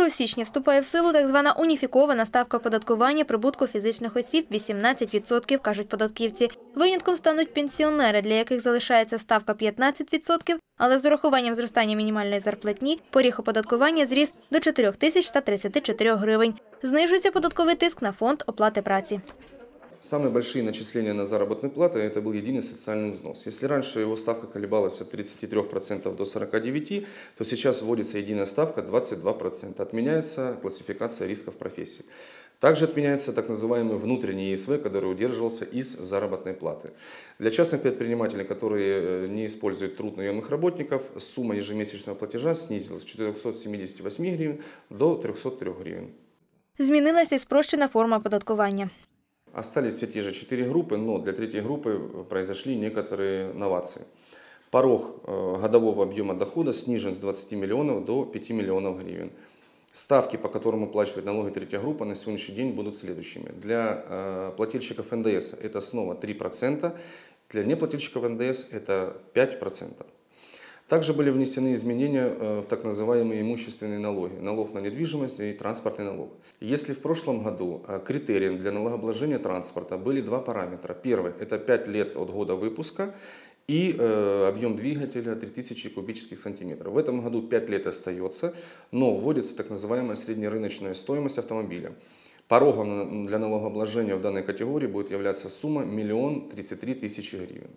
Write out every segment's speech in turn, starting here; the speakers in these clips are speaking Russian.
1 січня вступає в силу так звана уніфікована ставка оподаткування прибутку фізичних осіб 18%, кажуть податківці. Винятком стануть пенсіонери, для яких залишається ставка 15%, але з урахуванням зростання мінімальної зарплатні поріг оподаткування зріс до 4 тисяч 134 гривень. Знижується податковий тиск на фонд оплати праці. Самые большие начисления на заработную плату – это был единый социальный взнос. Если раньше его ставка колебалась от 33% до 49%, то сейчас вводится единая ставка 22%. Отменяется классификация рисков профессии. Также отменяется так называемый внутренний ИСВ, который удерживался из заработной платы. Для частных предпринимателей, которые э, не используют труд наемных работников, сумма ежемесячного платежа снизилась с 478 гривен до 303 гривен. Змінилася і спрощена форма податкування. Остались все те же четыре группы, но для третьей группы произошли некоторые новации. Порог э, годового объема дохода снижен с 20 миллионов до 5 миллионов гривен. Ставки, по которым уплачивает налоги третья группа, на сегодняшний день будут следующими. Для э, плательщиков НДС это снова 3%, для неплательщиков НДС это 5%. Также были внесены изменения э, в так называемые имущественные налоги, налог на недвижимость и транспортный налог. Если в прошлом году э, критерием для налогообложения транспорта были два параметра. Первый – это 5 лет от года выпуска и э, объем двигателя 3000 кубических сантиметров. В этом году 5 лет остается, но вводится так называемая среднерыночная стоимость автомобиля. Порогом для налогообложения в данной категории будет являться сумма 1 033 000 гривен.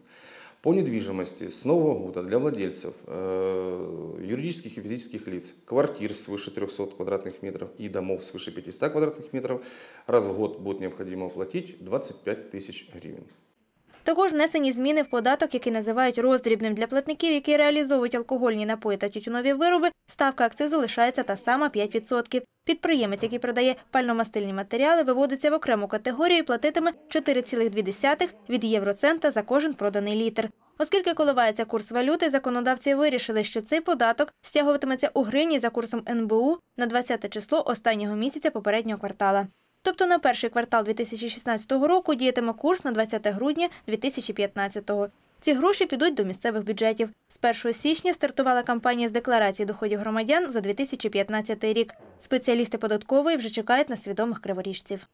по недвижимости с нового года для владельцев, э, юридических и физических лиц, квартир свыше 300 квадратных метров и домов свыше 500 квадратных метров раз в год будет необходимо оплатить 25 тысяч гривен. Також внесені зміни в податок, який називають роздрібним для платників, які реалізовують алкогольні напої та тютюнові вироби. Ставка акцизу лишається та сама 5%. Підприємець, який продає пальномастильні матеріали, виводиться в окрему категорію і платитиме 4,2 від євроцента за кожен проданий літр. Оскільки коливається курс валюти, законодавці вирішили, що цей податок стягуватиметься у гривні за курсом НБУ на 20 число останнього місяця попереднього квартала. Тобто на перший квартал 2016 року діятиме курс на 20 грудня 2015 року. Ці гроші підуть до місцевих бюджетів. З 1 січня стартувала кампанія з декларації доходів громадян за 2015 рік. Спеціалісти податкової вже чекають на свідомих криворіжців.